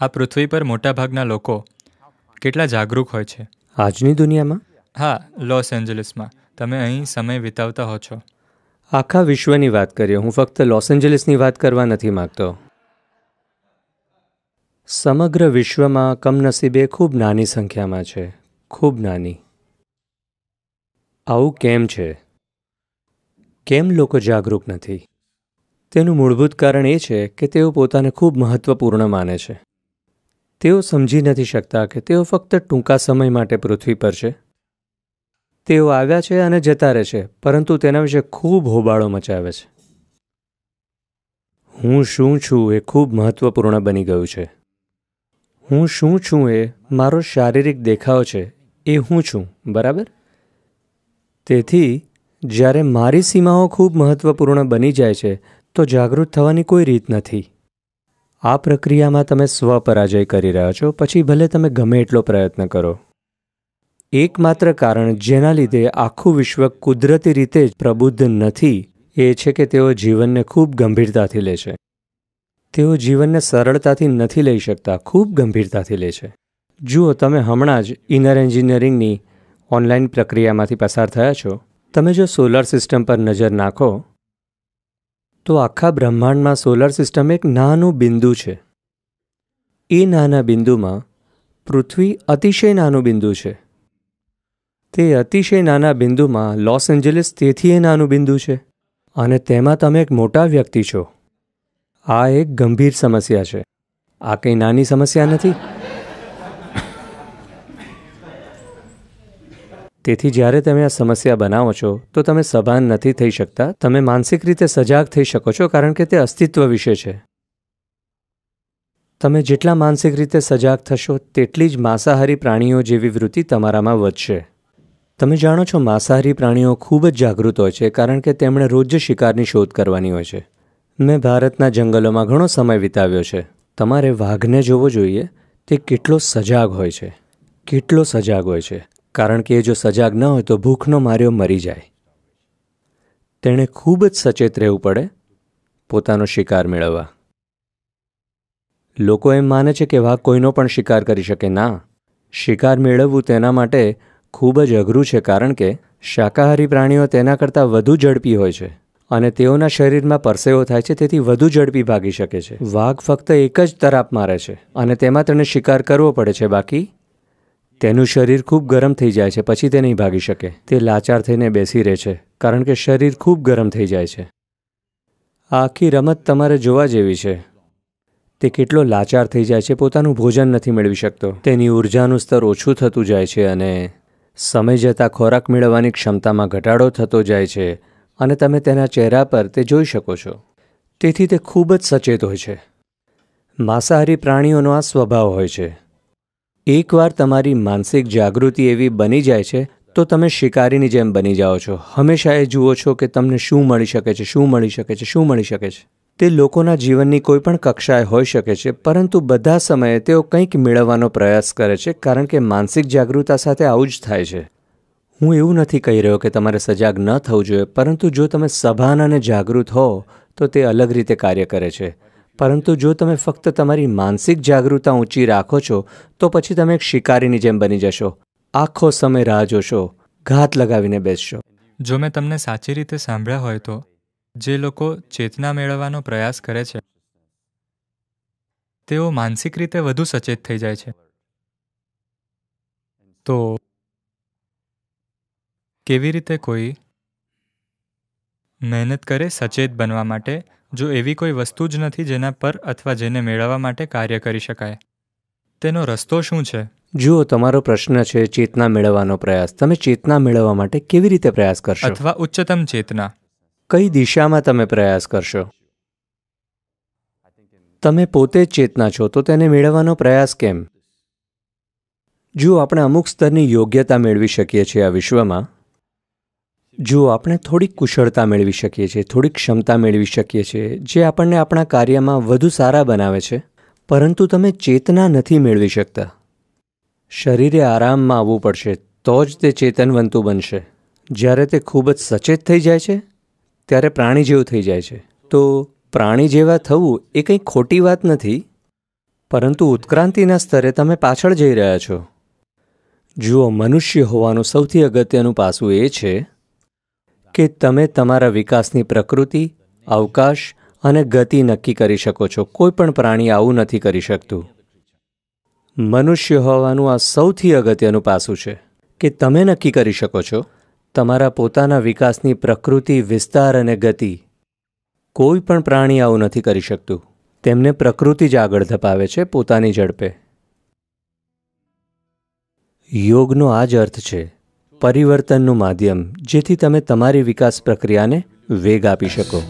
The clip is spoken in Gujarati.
આ પૃથ્વી પર મોટાભાગના લોકો કેટલા જાગૃત હોય છે આજની દુનિયામાં હા લોસ એન્જલિસમાં તમે અહીં સમય વિતાવતા હો છો આખા વિશ્વની વાત કરીએ હું ફક્ત લોસ એન્જલિસની વાત કરવા નથી માગતો સમગ્ર વિશ્વમાં કમનસીબે ખૂબ નાની સંખ્યામાં છે ખૂબ નાની આવું કેમ છે કેમ લોકો જાગૃત નથી તેનું મૂળભૂત કારણ એ છે કે તેઓ પોતાને ખૂબ મહત્ત્વપૂર્ણ માને છે તેઓ સમજી નથી શકતા કે તેઓ ફક્ત ટૂંકા સમય માટે પૃથ્વી પર છે તેઓ આવ્યા છે અને જતા રહે છે પરંતુ તેના વિશે ખૂબ હોબાળો મચાવે છે હું શું છું એ ખૂબ મહત્ત્વપૂર્ણ બની ગયું છે હું શું છું એ મારો શારીરિક દેખાવ છે એ હું છું બરાબર તેથી જ્યારે મારી સીમાઓ ખૂબ મહત્ત્વપૂર્ણ બની જાય છે તો જાગૃત થવાની કોઈ રીત નથી આ પ્રક્રિયામાં તમે સ્વપરાજય કરી રહ્યા છો પછી ભલે તમે ગમે એટલો પ્રયત્ન કરો એકમાત્ર કારણ જેના લીધે આખું વિશ્વ કુદરતી રીતે જ પ્રબુદ્ધ નથી એ છે કે તેઓ જીવનને ખૂબ ગંભીરતાથી લે છે તેઓ જીવનને સરળતાથી નથી લઈ શકતા ખૂબ ગંભીરતાથી લે છે જુઓ તમે હમણાં જ ઇનર એન્જિનિયરિંગની ઓનલાઈન પ્રક્રિયામાંથી પસાર થયા છો તમે જો સોલર સિસ્ટમ પર નજર નાખો તો આખા બ્રહ્માંડમાં સોલર સિસ્ટમ એક નાનું બિંદુ છે એ નાના બિંદુમાં પૃથ્વી અતિશય નાનું બિંદુ છે તે અતિશય નાના બિંદુમાં લોસ એન્જલિસ તેથી એ નાનું બિંદુ છે અને તેમાં તમે એક મોટા વ્યક્તિ છો આ એક ગંભીર સમસ્યા છે આ કંઈ નાની સમસ્યા નથી તેથી જ્યારે તમે આ સમસ્યા બનાવો છો તો તમે સભાન નથી થઈ શકતા તમે માનસિક રીતે સજાગ થઈ શકો છો કારણ કે તે અસ્તિત્વ વિશે છે તમે જેટલા માનસિક રીતે સજાગ થશો તેટલી જ માંસાહારી પ્રાણીઓ જેવી વૃત્તિ તમારામાં વધશે તમે જાણો છો માંસાહારી પ્રાણીઓ ખૂબ જ જાગૃત હોય છે કારણ કે તેમણે રોજ શિકારની શોધ કરવાની હોય છે મેં ભારતના જંગલોમાં ઘણો સમય વિતાવ્યો છે તમારે વાઘને જોવો જોઈએ તે કેટલો સજાગ હોય છે કેટલો સજાગ હોય છે કારણ કે એ જો સજાગ ન હોય તો ભૂખનો માર્યો મરી જાય તેણે ખૂબ જ સચેત રહેવું પડે પોતાનો શિકાર મેળવવા લોકો એમ માને છે કે વાઘ કોઈનો પણ શિકાર કરી શકે ના શિકાર મેળવવું તેના માટે ખૂબ જ અઘરું છે કારણ કે શાકાહારી પ્રાણીઓ તેના કરતાં વધુ ઝડપી હોય છે અને તેઓના શરીરમાં પરસેવો થાય છે તેથી વધુ ઝડપી ભાગી શકે છે વાઘ ફક્ત એક જ તરાપ મારે છે અને તેમાં તેણે શિકાર કરવો પડે છે બાકી તેનું શરીર ખૂબ ગરમ થઈ જાય છે પછી તે નહીં ભાગી શકે તે લાચાર થઈને બેસી રહે છે કારણ કે શરીર ખૂબ ગરમ થઈ જાય છે આ આખી રમત તમારે જોવા જેવી છે તે કેટલો લાચાર થઈ જાય છે પોતાનું ભોજન નથી મેળવી શકતો તેની ઉર્જાનું સ્તર ઓછું થતું જાય છે અને સમય જતાં ખોરાક મેળવવાની ક્ષમતામાં ઘટાડો થતો જાય છે અને તમે તેના ચહેરા પર તે જોઈ શકો છો તેથી તે ખૂબ જ સચેત હોય છે માંસાહારી પ્રાણીઓનો આ સ્વભાવ હોય છે એકવાર તમારી માનસિક જાગૃતિ એવી બની જાય છે તો તમે શિકારીની જેમ બની જાઓ છો હંમેશા એ જુઓ છો કે તમને શું મળી શકે છે શું મળી શકે છે શું મળી શકે છે તે લોકોના જીવનની કોઈ પણ કક્ષાએ હોઈ શકે છે પરંતુ બધા સમયે તેઓ કંઈક મેળવવાનો પ્રયાસ કરે છે કારણ કે માનસિક જાગૃતતા સાથે આવું જ થાય છે હું એવું નથી કહી રહ્યો કે તમારે સજાગ ન થવું જોઈએ પરંતુ જો તમે સભાન અને જાગૃત હો તો તે અલગ રીતે કાર્ય કરે છે પરંતુ જો તમે ફક્ત તમારી માનસિક જાગૃતતા ઊંચી રાખો છો તો પછી તમે એક શિકારીની જેમ બની જશો આખો સમય રાહ જોશો ઘાત લગાવીને બેસશો જો મેં તમને સાચી રીતે સાંભળ્યા હોય તો જે લોકો ચેતના મેળવવાનો પ્રયાસ કરે છે તેઓ માનસિક રીતે વધુ સચેત થઈ જાય છે તો કેવી રીતે કોઈ મહેનત કરે સચેત બનવા માટે જો એવી કોઈ વસ્તુ જ નથી જેના પર અથવા જેને મેળવવા માટે કાર્ય કરી શકાય તેનો રસ્તો શું છે જુઓ તમારો પ્રશ્ન છે ચેતના મેળવવાનો પ્રયાસ તમે ચેતના મેળવવા માટે કેવી રીતે પ્રયાસ કરશો અથવા ઉચ્ચતમ ચેતના કઈ દિશામાં તમે પ્રયાસ કરશો તમે પોતે જ ચેતના છો તો તેને મેળવવાનો પ્રયાસ કેમ જુઓ આપણે અમુક સ્તરની યોગ્યતા મેળવી શકીએ છીએ આ વિશ્વમાં જો આપણે થોડીક કુશળતા મેળવી શકીએ છીએ થોડીક ક્ષમતા મેળવી શકીએ છીએ જે આપણને આપણા કાર્યમાં વધુ સારા બનાવે છે પરંતુ તમે ચેતના નથી મેળવી શકતા શરીરે આરામમાં આવવું પડશે તો જ તે ચેતનવંતું બનશે જ્યારે તે ખૂબ જ સચેત થઈ જાય છે ત્યારે પ્રાણી જેવું થઈ જાય છે તો પ્રાણી જેવા થવું એ કંઈ ખોટી વાત નથી પરંતુ ઉત્ક્રાંતિના સ્તરે તમે પાછળ જઈ રહ્યા છો જુઓ મનુષ્ય હોવાનું સૌથી અગત્યનું પાસું એ છે કે તમે તમારા વિકાસની પ્રકૃતિ અવકાશ અને ગતિ નક્કી કરી શકો છો કોઈ પણ પ્રાણી આવું નથી કરી શકતું મનુષ્ય હોવાનું આ સૌથી અગત્યનું પાસું છે કે તમે નક્કી કરી શકો છો તમારા પોતાના વિકાસની પ્રકૃતિ વિસ્તાર અને ગતિ કોઈ પણ પ્રાણી આવું નથી કરી શકતું તેમને પ્રકૃતિ જ આગળ ધપાવે છે પોતાની ઝડપે યોગનો આ જ અર્થ છે પરિવર્તનનું માધ્યમ જેથી તમે તમારી વિકાસ પ્રક્રિયાને વેગ આપી શકો